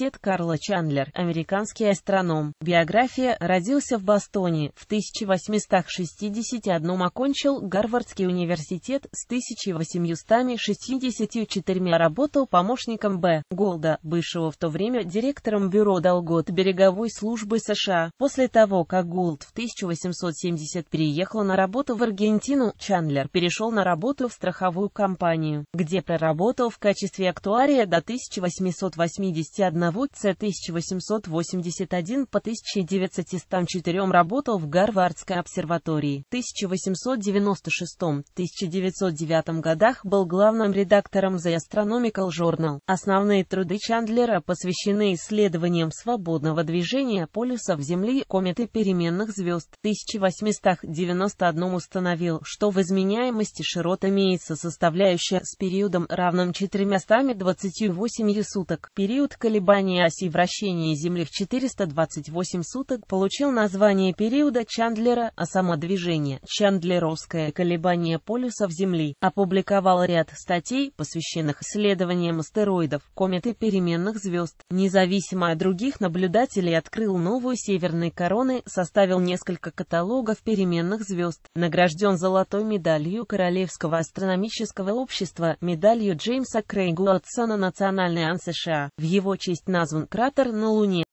университет Карла Чандлер, американский астроном. Биография. Родился в Бостоне в 1861, окончил Гарвардский университет с 1864, работал помощником Б. Голда, бывшего в то время директором бюро долгот береговой службы США. После того, как Голд в 1870 переехал на работу в Аргентину, Чандлер перешел на работу в страховую компанию, где проработал в качестве актуария до 1881 с 1881 по 1904 работал в Гарвардской обсерватории. В 1896-1909 годах был главным редактором The Astronomical Journal. Основные труды Чандлера посвящены исследованиям свободного движения полюсов Земли, кометы переменных звезд. В 1891 установил, что в изменяемости широт имеется составляющая с периодом равным 428 суток. Период колебаний колебаний оси вращения Земли в 428 суток получил название периода Чандлера, а само движение «Чандлеровское колебание полюсов Земли» опубликовал ряд статей, посвященных исследованиям астероидов, комет и переменных звезд. Независимо от других наблюдателей открыл новую северной короны, составил несколько каталогов переменных звезд, награжден золотой медалью Королевского астрономического общества, медалью Джеймса Крейгу Уотсона Национальной Ан США. В его честь назван кратер на Луне.